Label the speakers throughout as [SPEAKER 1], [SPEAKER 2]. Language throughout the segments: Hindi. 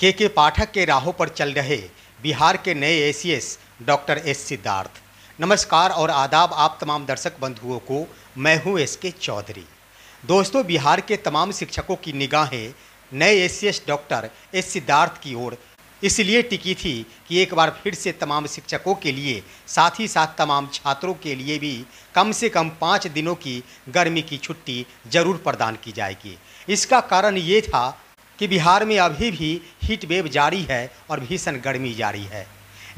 [SPEAKER 1] के के पाठक के राहों पर चल रहे बिहार के नए एसीएस डॉक्टर एस सिद्धार्थ नमस्कार और आदाब आप तमाम दर्शक बंधुओं को मैं हूं एस के चौधरी दोस्तों बिहार के तमाम शिक्षकों की निगाहें नए एसीएस डॉक्टर एस सिद्धार्थ की ओर इसलिए टिकी थी कि एक बार फिर से तमाम शिक्षकों के लिए साथ ही साथ तमाम छात्रों के लिए भी कम से कम पाँच दिनों की गर्मी की छुट्टी जरूर प्रदान की जाएगी इसका कारण ये था कि बिहार में अभी भी हीट वेव जारी है और भीषण गर्मी जारी है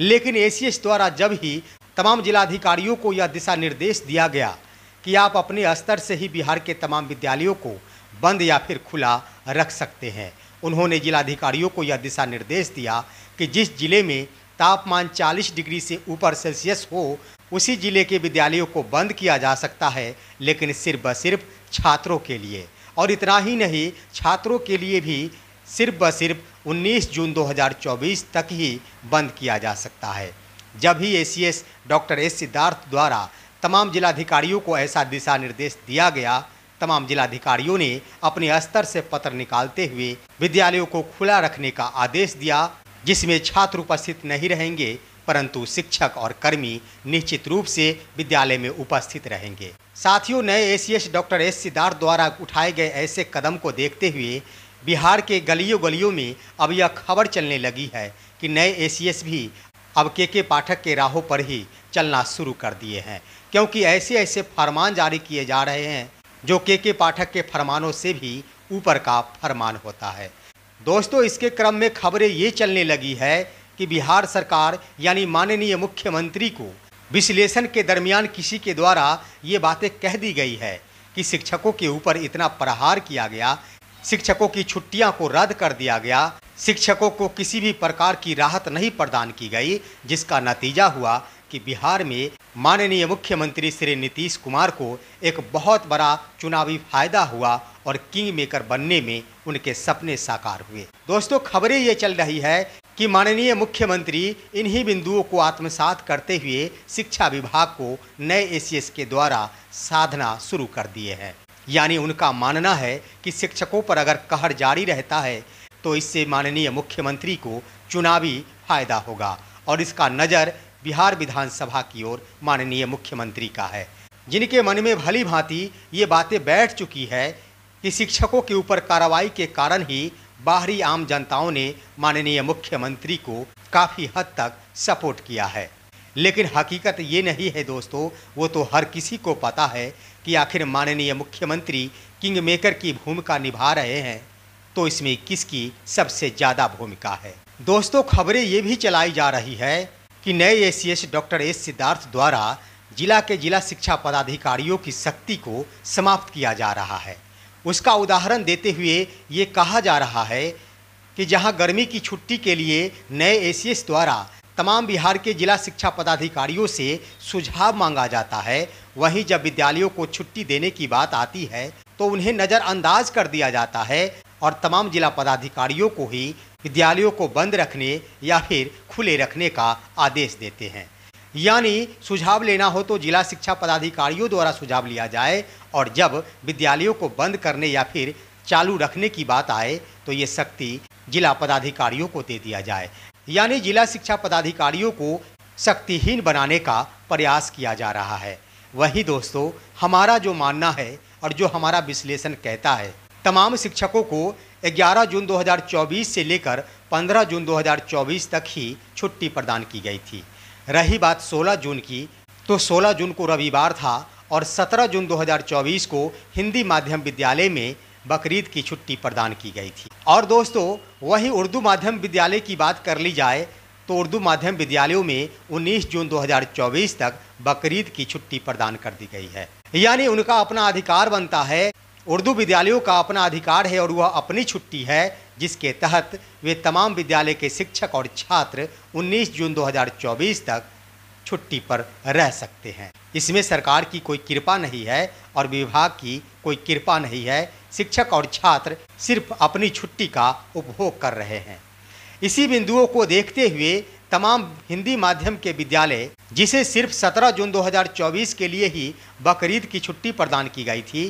[SPEAKER 1] लेकिन एसीएस द्वारा जब ही तमाम जिलाधिकारियों को यह दिशा निर्देश दिया गया कि आप अपने स्तर से ही बिहार के तमाम विद्यालयों को बंद या फिर खुला रख सकते हैं उन्होंने जिलाधिकारियों को यह दिशा निर्देश दिया कि जिस जिले में तापमान 40 डिग्री से ऊपर सेल्सियस हो उसी जिले के विद्यालयों को बंद किया जा सकता है लेकिन सिर्फ ब सिर्फ छात्रों के लिए और इतना ही नहीं छात्रों के लिए भी सिर्फ ब सिर्फ 19 जून 2024 तक ही बंद किया जा सकता है जब ही एसीएस डॉक्टर एस सिद्धार्थ द्वारा तमाम जिलाधिकारियों को ऐसा दिशा निर्देश दिया गया तमाम जिलाधिकारियों ने अपने स्तर से पत्र निकालते हुए विद्यालयों को खुला रखने का आदेश दिया जिसमें छात्र उपस्थित नहीं रहेंगे परंतु शिक्षक और कर्मी निश्चित रूप से विद्यालय में उपस्थित रहेंगे साथियों नए एसीएस डॉक्टर एस सिद्धार्थ द्वारा उठाए गए ऐसे कदम को देखते हुए बिहार के गलियों गलियों में अब यह खबर चलने लगी है कि नए एस भी अब के के पाठक के राहों पर ही चलना शुरू कर दिए हैं क्योंकि ऐसे ऐसे फरमान जारी किए जा रहे हैं जो के के पाठक के फरमानों से भी ऊपर का फरमान होता है दोस्तों इसके क्रम में खबरें ये चलने लगी है कि बिहार सरकार यानी माननीय मुख्यमंत्री को विश्लेषण के दरमियान किसी के द्वारा ये बातें कह दी गई है कि शिक्षकों के ऊपर इतना प्रहार किया गया शिक्षकों की छुट्टियां को रद्द कर दिया गया शिक्षकों को किसी भी प्रकार की राहत नहीं प्रदान की गई जिसका नतीजा हुआ कि बिहार में माननीय मुख्यमंत्री श्री नीतीश कुमार को एक बहुत बड़ा चुनावी फायदा हुआ और किंग मेकर बनने में उनके सपने साकार हुए दोस्तों खबरें ये चल रही है कि माननीय मुख्यमंत्री इन्हीं बिंदुओं को आत्मसात करते हुए शिक्षा विभाग को नए एसीएस के द्वारा साधना शुरू कर दिए हैं यानी उनका मानना है कि शिक्षकों पर अगर कहर जारी रहता है तो इससे माननीय मुख्यमंत्री को चुनावी फायदा होगा और इसका नज़र बिहार विधानसभा की ओर माननीय मुख्यमंत्री का है जिनके मन में भली भांति ये बातें बैठ चुकी है कि शिक्षकों के ऊपर कार्रवाई के कारण ही बाहरी आम जनताओं ने माननीय मुख्यमंत्री को काफ़ी हद तक सपोर्ट किया है लेकिन हकीकत ये नहीं है दोस्तों वो तो हर किसी को पता है कि आखिर माननीय मुख्यमंत्री किंग मेकर की भूमिका निभा रहे हैं तो इसमें किसकी सबसे ज़्यादा भूमिका है दोस्तों खबरें ये भी चलाई जा रही है कि नए एसीएस डॉक्टर एस सिद्धार्थ द्वारा जिला के जिला शिक्षा पदाधिकारियों की शक्ति को समाप्त किया जा रहा है उसका उदाहरण देते हुए ये कहा जा रहा है कि जहां गर्मी की छुट्टी के लिए नए एसीएस द्वारा तमाम बिहार के जिला शिक्षा पदाधिकारियों से सुझाव मांगा जाता है वहीं जब विद्यालयों को छुट्टी देने की बात आती है तो उन्हें नज़रअंदाज कर दिया जाता है और तमाम जिला पदाधिकारियों को ही विद्यालयों को बंद रखने या फिर खुले रखने का आदेश देते हैं यानी सुझाव लेना हो तो जिला शिक्षा पदाधिकारियों द्वारा सुझाव लिया जाए और जब विद्यालयों को बंद करने या फिर चालू रखने की बात आए तो ये शक्ति जिला पदाधिकारियों को दे दिया जाए यानी जिला शिक्षा पदाधिकारियों को शक्तिहीन बनाने का प्रयास किया जा रहा है वही दोस्तों हमारा जो मानना है और जो हमारा विश्लेषण कहता है तमाम शिक्षकों को 11 जून 2024 से लेकर 15 जून 2024 तक ही छुट्टी प्रदान की गई थी रही बात 16 जून की तो 16 जून को रविवार था और 17 जून 2024 को हिंदी माध्यम विद्यालय में बकरीद की छुट्टी प्रदान की गई थी और दोस्तों वहीं उर्दू माध्यम विद्यालय की बात कर ली जाए तो उर्दू माध्यम विद्यालयों में 19 जून 2024 तक बकरीद की छुट्टी प्रदान कर दी गई है यानी उनका अपना अधिकार बनता है उर्दू विद्यालयों का अपना अधिकार है और वह अपनी छुट्टी है जिसके तहत वे तमाम विद्यालय के शिक्षक और छात्र 19 जून 2024 तक छुट्टी पर रह सकते हैं इसमें सरकार की कोई कृपा नहीं है और विभाग की कोई कृपा नहीं है शिक्षक और छात्र सिर्फ अपनी छुट्टी का उपभोग कर रहे हैं इसी बिंदुओं को देखते हुए तमाम हिंदी माध्यम के विद्यालय जिसे सिर्फ 17 जून 2024 के लिए ही बकरीद की छुट्टी प्रदान की गई थी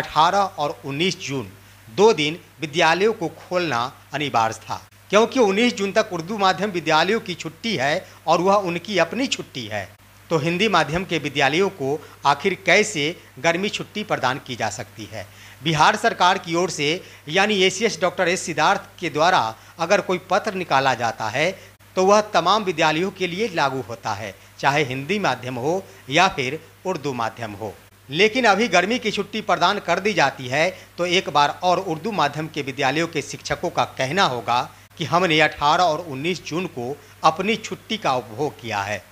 [SPEAKER 1] 18 और 19 जून दो दिन विद्यालयों को खोलना अनिवार्य था क्योंकि 19 जून तक उर्दू माध्यम विद्यालयों की छुट्टी है और वह उनकी अपनी छुट्टी है तो हिंदी माध्यम के विद्यालयों को आखिर कैसे गर्मी छुट्टी प्रदान की जा सकती है बिहार सरकार की ओर से यानी ए डॉक्टर एस सिद्धार्थ के द्वारा अगर कोई पत्र निकाला जाता है तो वह तमाम विद्यालयों के लिए लागू होता है चाहे हिंदी माध्यम हो या फिर उर्दू माध्यम हो लेकिन अभी गर्मी की छुट्टी प्रदान कर दी जाती है तो एक बार और उर्दू माध्यम के विद्यालयों के शिक्षकों का कहना होगा कि हमने 18 और 19 जून को अपनी छुट्टी का उपभोग किया है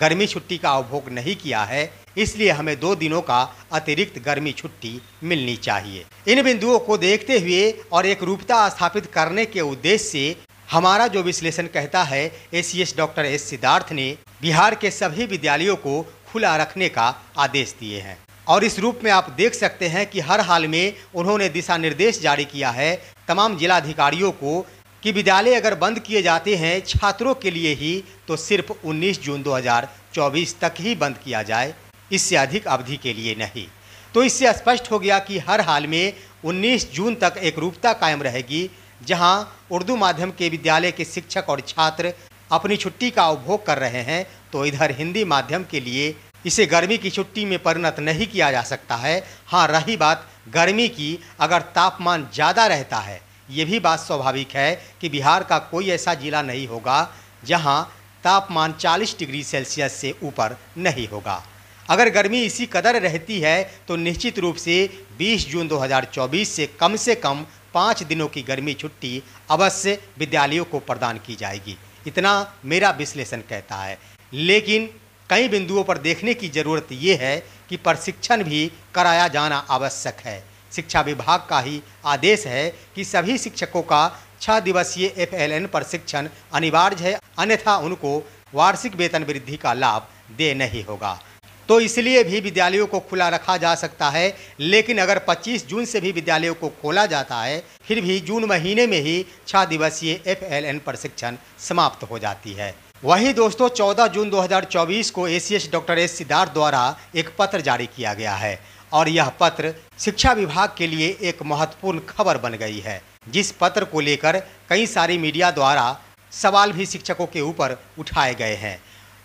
[SPEAKER 1] गर्मी छुट्टी का उपभोग नहीं किया है इसलिए हमें दो दिनों का अतिरिक्त गर्मी छुट्टी मिलनी चाहिए इन बिंदुओं को देखते हुए और एक रूपता स्थापित करने के उद्देश्य से हमारा जो विश्लेषण कहता है A C S doctor S Siddharth ने बिहार के सभी विद्यालयों को खुला रखने का आदेश दिए हैं और इस रूप में आप देख सकते हैं कि हर हाल में उन्होंने दिशा निर्देश जारी किया है तमाम जिलाधिकारियों को कि विद्यालय अगर बंद किए जाते हैं छात्रों के लिए ही तो सिर्फ 19 जून 2024 तक ही बंद किया जाए इससे अधिक अवधि के लिए नहीं तो इससे स्पष्ट हो गया कि हर हाल में उन्नीस जून तक एक रूपता कायम रहेगी जहाँ उर्दू माध्यम के विद्यालय के शिक्षक और छात्र अपनी छुट्टी का उपभोग कर रहे हैं तो इधर हिंदी माध्यम के लिए इसे गर्मी की छुट्टी में परिणत नहीं किया जा सकता है हाँ रही बात गर्मी की अगर तापमान ज़्यादा रहता है ये भी बात स्वाभाविक है कि बिहार का कोई ऐसा ज़िला नहीं होगा जहाँ तापमान 40 डिग्री सेल्सियस से ऊपर नहीं होगा अगर गर्मी इसी कदर रहती है तो निश्चित रूप से 20 जून 2024 से कम से कम पाँच दिनों की गर्मी छुट्टी अवश्य विद्यालयों को प्रदान की जाएगी इतना मेरा विश्लेषण कहता है लेकिन कई बिंदुओं पर देखने की ज़रूरत ये है कि प्रशिक्षण भी कराया जाना आवश्यक है शिक्षा विभाग का ही आदेश है कि सभी शिक्षकों का छः दिवसीय एफ एल एन प्रशिक्षण अनिवार्य है अन्यथा उनको वार्षिक वेतन वृद्धि का लाभ दे नहीं होगा तो इसलिए भी विद्यालयों को खुला रखा जा सकता है लेकिन अगर 25 जून से भी विद्यालयों को खोला जाता है फिर भी जून महीने में ही छः दिवसीय एफ एल एन प्रशिक्षण समाप्त हो जाती है वहीं दोस्तों 14 जून 2024 को एसीएस डॉक्टर एस सिद्धार्थ द्वारा एक पत्र जारी किया गया है और यह पत्र शिक्षा विभाग के लिए एक महत्वपूर्ण खबर बन गई है जिस पत्र को लेकर कई सारी मीडिया द्वारा सवाल भी शिक्षकों के ऊपर उठाए गए हैं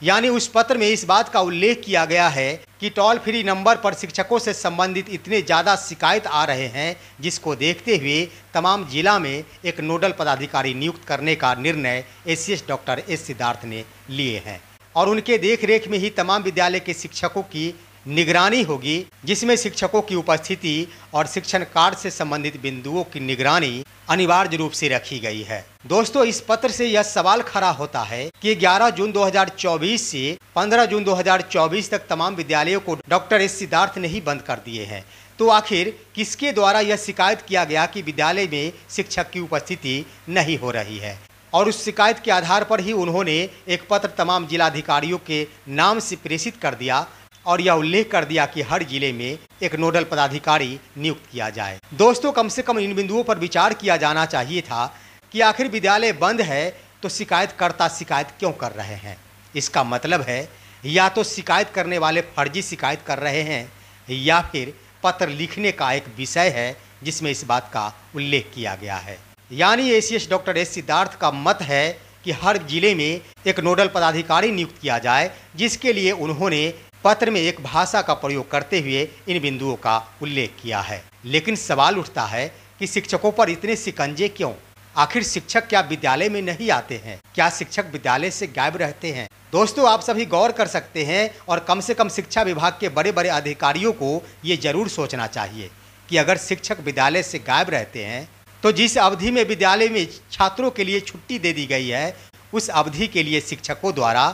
[SPEAKER 1] यानी उस पत्र में इस बात का उल्लेख किया गया है कि टोल फ्री नंबर पर शिक्षकों से संबंधित इतने ज़्यादा शिकायत आ रहे हैं जिसको देखते हुए तमाम जिला में एक नोडल पदाधिकारी नियुक्त करने का निर्णय एस डॉक्टर एस सिद्धार्थ ने लिए हैं और उनके देखरेख में ही तमाम विद्यालय के शिक्षकों की निगरानी होगी जिसमें शिक्षकों की उपस्थिति और शिक्षण कार्य से संबंधित बिंदुओं की निगरानी अनिवार्य रूप से रखी गई है दोस्तों इस पत्र से यह सवाल खड़ा होता है कि 11 जून 2024 से 15 जून 2024 तक तमाम विद्यालयों को डॉक्टर एस सिद्धार्थ ने ही बंद कर दिए हैं तो आखिर किसके द्वारा यह शिकायत किया गया कि विद्यालय में शिक्षक की उपस्थिति नहीं हो रही है और उस शिकायत के आधार पर ही उन्होंने एक पत्र तमाम जिलाधिकारियों के नाम से प्रेषित कर दिया और यह उल्लेख कर दिया कि हर जिले में एक नोडल पदाधिकारी नियुक्त किया जाए दोस्तों कम से कम इन बिंदुओं पर विचार किया जाना चाहिए था कि आखिर विद्यालय बंद है तो शिकायतकर्ता शिकायत क्यों कर रहे हैं इसका मतलब है या तो शिकायत करने वाले फर्जी शिकायत कर रहे हैं या फिर पत्र लिखने का एक विषय है जिसमें इस बात का उल्लेख किया गया है यानी A C S doctor S Siddharth का मत है कि हर जिले में एक नोडल पदाधिकारी नियुक्त किया जाए जिसके लिए उन्होंने पत्र में एक भाषा का प्रयोग करते हुए इन बिंदुओं का उल्लेख किया है लेकिन सवाल उठता है कि शिक्षकों पर इतने सिकंजे क्यों आखिर शिक्षक क्या विद्यालय में नहीं आते हैं क्या शिक्षक विद्यालय से गायब रहते हैं दोस्तों आप सभी गौर कर सकते हैं और कम से कम शिक्षा विभाग के बड़े बड़े अधिकारियों को ये जरूर सोचना चाहिए कि अगर शिक्षक विद्यालय से गायब रहते हैं तो जिस अवधि में विद्यालय में छात्रों के लिए छुट्टी दे दी गई है उस अवधि के लिए शिक्षकों द्वारा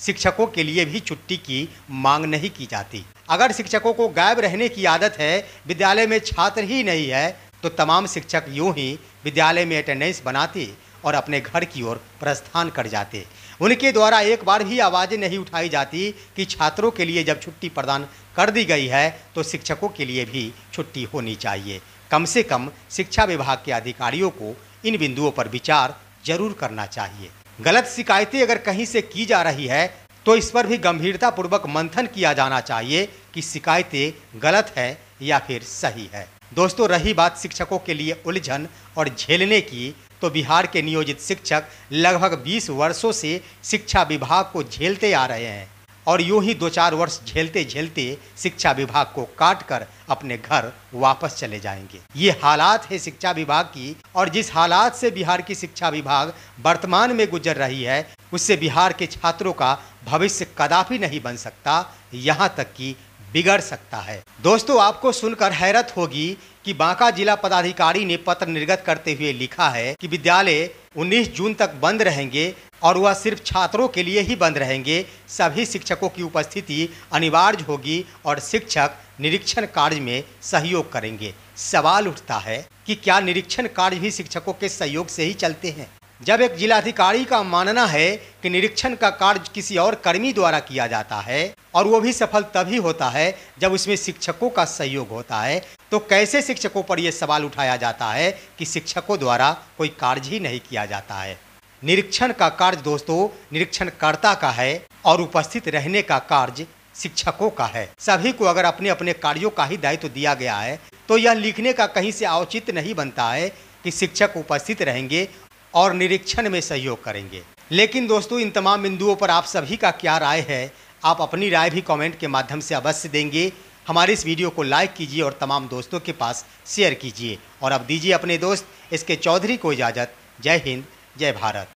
[SPEAKER 1] शिक्षकों के लिए भी छुट्टी की मांग नहीं की जाती अगर शिक्षकों को गायब रहने की आदत है विद्यालय में छात्र ही नहीं है तो तमाम शिक्षक यूं ही विद्यालय में अटेंडेंस बनाते और अपने घर की ओर प्रस्थान कर जाते उनके द्वारा एक बार भी आवाज़ें नहीं उठाई जाती कि छात्रों के लिए जब छुट्टी प्रदान कर दी गई है तो शिक्षकों के लिए भी छुट्टी होनी चाहिए कम से कम शिक्षा विभाग के अधिकारियों को इन बिंदुओं पर विचार जरूर करना चाहिए गलत शिकायतें अगर कहीं से की जा रही है तो इस पर भी गंभीरतापूर्वक मंथन किया जाना चाहिए कि शिकायतें गलत है या फिर सही है दोस्तों रही बात शिक्षकों के लिए उलझन और झेलने की तो बिहार के नियोजित शिक्षक लगभग 20 वर्षों से शिक्षा विभाग को झेलते आ रहे हैं और यूं ही दो चार वर्ष झेलते झेलते शिक्षा विभाग को काट कर अपने घर वापस चले जाएंगे ये हालात है शिक्षा विभाग की और जिस हालात से बिहार की शिक्षा विभाग वर्तमान में गुजर रही है उससे बिहार के छात्रों का भविष्य कदापि नहीं बन सकता यहाँ तक कि बिगड़ सकता है दोस्तों आपको सुनकर हैरत होगी कि बांका जिला पदाधिकारी ने पत्र निर्गत करते हुए लिखा है कि विद्यालय 19 जून तक बंद रहेंगे और वह सिर्फ छात्रों के लिए ही बंद रहेंगे सभी शिक्षकों की उपस्थिति अनिवार्य होगी और शिक्षक निरीक्षण कार्य में सहयोग करेंगे सवाल उठता है कि क्या निरीक्षण कार्य भी शिक्षकों के सहयोग से ही चलते हैं जब एक जिलाधिकारी का मानना है कि निरीक्षण का कार्य किसी और कर्मी द्वारा किया जाता है और वो भी सफल तभी होता है जब उसमें शिक्षकों का सहयोग होता है तो कैसे शिक्षकों पर यह सवाल उठाया जाता है कि शिक्षकों द्वारा कोई कार्य ही नहीं किया जाता है निरीक्षण का कार्य दोस्तों निरीक्षणकर्ता का है और उपस्थित रहने का कार्य शिक्षकों का है सभी को अगर अपने अपने कार्यों का ही दायित्व तो दिया गया है तो यह लिखने का कहीं से औचित्य नहीं बनता है कि शिक्षक उपस्थित रहेंगे और निरीक्षण में सहयोग करेंगे लेकिन दोस्तों इन तमाम बिंदुओं पर आप सभी का क्या राय है आप अपनी राय भी कमेंट के माध्यम से अवश्य देंगे हमारे इस वीडियो को लाइक कीजिए और तमाम दोस्तों के पास शेयर कीजिए और अब दीजिए अपने दोस्त इसके चौधरी को इजाज़त जय हिंद जय भारत